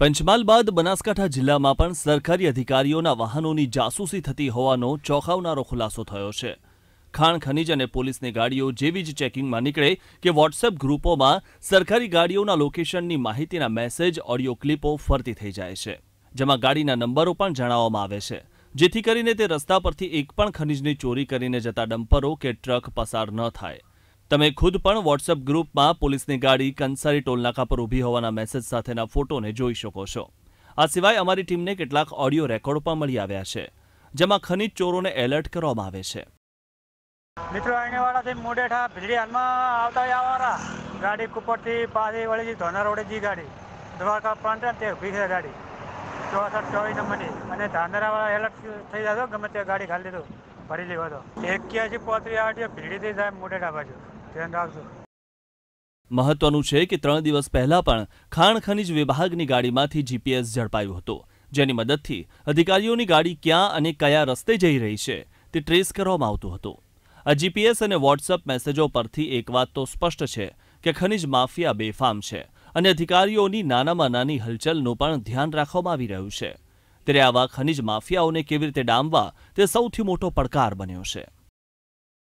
પંચમહાલ બાદ બનાસકાંઠા જિલ્લામાં પણ સરકારી અધિકારીઓના વાહનોની જાસૂસી થતી હોવાનો ચોંકાવનારો ખુલાસો થયો છે ખાણ ખનીજ અને પોલીસની ગાડીઓ જેવી જ ચેકિંગમાં નીકળે કે વોટ્સએપ ગ્રુપોમાં સરકારી ગાડીઓના લોકેશનની માહિતીના મેસેજ ઓડિયો ક્લિપો ફરતી થઈ જાય છે જેમાં ગાડીના નંબરો પણ જણાવવામાં આવે છે જેથી કરીને તે રસ્તા પરથી એક પણ ખનીજની ચોરી કરીને જતા ડમ્પરો કે ટ્રક પસાર ન થાય તમે ખુદ પણ વોટ્સએપ ગ્રુપમાં પોલીસની ગાડી કંસારી ટોલનાકા પર ઊભી હોવાના મેસેજ સાથેના ફોટોને જોઈ શકો છો આ સિવાય અમારી ટીમને કેટલાક ઓડિયો રેકોર્ડ પણ મળી આવ્યા છે જેમાં ખનીજ ચોરોને એલર્ટ કરવામાં આવે છે મિત્રો અહીંયાવાળાથી મોડેઠા ભીલડીયાનમાં આવતા આવવાળા ગાડી કુપરથી પાછી વળીજી ધોના રોડેજી ગાડી દ્વારકા પ્રાંત તે ઉભી છે ગાડી ચોસઠ ચોવીસ નંબરની અને ધાંધરાવાળા એલર્ટ થઈ જતો ગમે તે ગાડી ખાલી લીધું ભરી લેવા તો એક્યાસી પોત્રી આઠ ભીલડીથી સાહેબ મોડેઠા બાજુ ધ્યાન રાખજો મહત્વનું છે કે ત્રણ દિવસ પહેલા પણ ખાણ ખનિજ વિભાગની ગાડીમાંથી જીપીએસ ઝડપાયું હતું જેની મદદથી અધિકારીઓની ગાડી ક્યાં અને કયા રસ્તે જઈ રહી છે તે ટ્રેસ કરવામાં આવતું હતું આ જીપીએસ અને વોટ્સઅપ મેસેજો પરથી એક વાત તો સ્પષ્ટ છે કે ખનિજ માફિયા બેફામ છે અને અધિકારીઓની નાનામાં નાની હલચલનું પણ ધ્યાન રાખવામાં આવી રહ્યું છે ત્યારે આવા ખનિજ માફિયાઓને કેવી રીતે ડામવા તે સૌથી મોટો પડકાર બન્યો છે